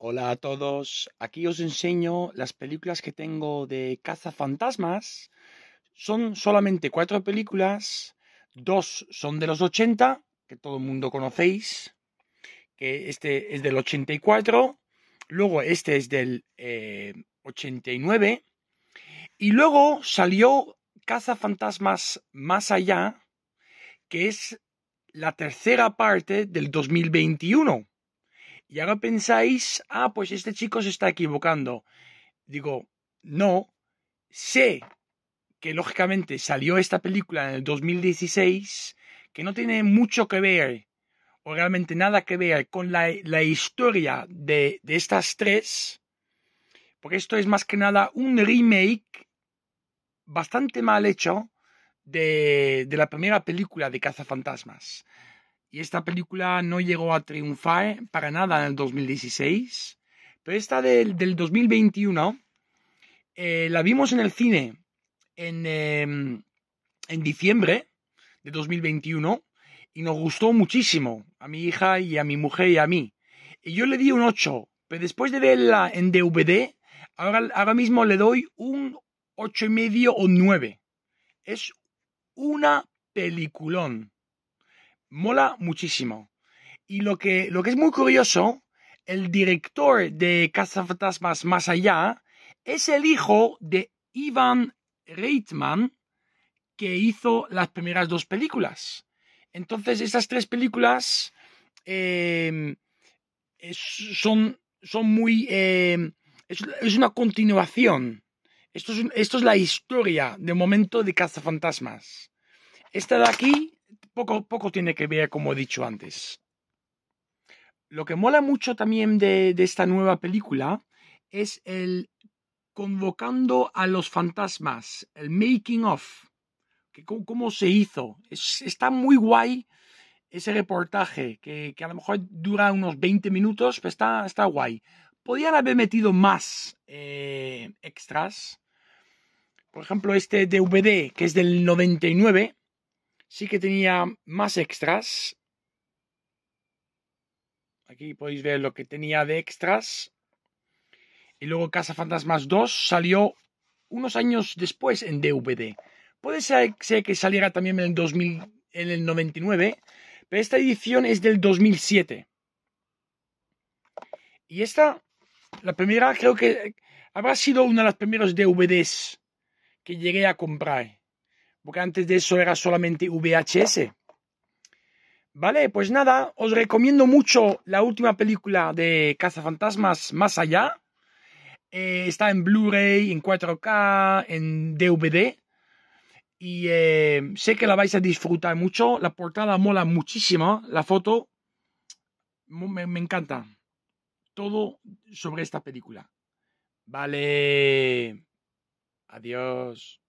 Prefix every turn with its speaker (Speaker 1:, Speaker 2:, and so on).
Speaker 1: Hola a todos, aquí os enseño las películas que tengo de cazafantasmas. Son solamente cuatro películas, dos son de los 80, que todo el mundo conocéis, que este es del 84, luego este es del 89, eh, y luego salió Fantasmas Más Allá, que es la tercera parte del 2021 y ahora pensáis, ah, pues este chico se está equivocando. Digo, no, sé que lógicamente salió esta película en el 2016, que no tiene mucho que ver, o realmente nada que ver, con la, la historia de, de estas tres, porque esto es más que nada un remake bastante mal hecho de, de, la primera película de Cazafantasmas. Y esta película no llegó a triunfar para nada en el 2016. Pero esta del, 2021 eh, la vimos en el cine en, em, diciembre de 2021 y nos gustó muchísimo a mi hija y a mi mujer y a mí. Y yo le di un 8, pero después de verla en DVD, ahora, ahora mismo le doy un 8,5 o 9. Es una peliculón mola muchísimo. Y lo que, lo que es muy curioso, el director de Cazafantasmas Más Allá es el hijo de Ivan Reitman, que hizo las primeras dos películas. Entonces, estas tres películas em, son, son, muy... Em, es, una continuación. Esto es, esto es la historia de momento de Cazafantasmas. Esta de aquí poco, poco tiene que ver, como he dicho antes. Lo que mola mucho también de, esta nueva película es el convocando a los fantasmas, el making of, que cómo, se hizo. está muy guay ese reportaje, que, a lo mejor dura unos 20 minutos, pero está, está guay. Podían haber metido más eh, extras. Por ejemplo, este DVD, que es del 99, Sí que tenía más extras. Aquí podéis ver lo que tenía de extras. Y luego Casa Fantasmas 2 salió unos años después en DVD. Puede ser, que saliera también en el, 2000, en el 99, pero esta edición es del 2007. Y esta, la primera, creo que habrá sido una de las primeras DVDs que llegué a comprar porque antes de eso era solamente VHS. Vale, pues nada, os recomiendo mucho la última película de Cazafantasmas Más Allá. Eh, está en Blu-ray, en 4K, en DVD. Y eh, sé que la vais a disfrutar mucho. La portada mola muchísimo. La foto me encanta. Todo sobre esta película. Vale. Adiós.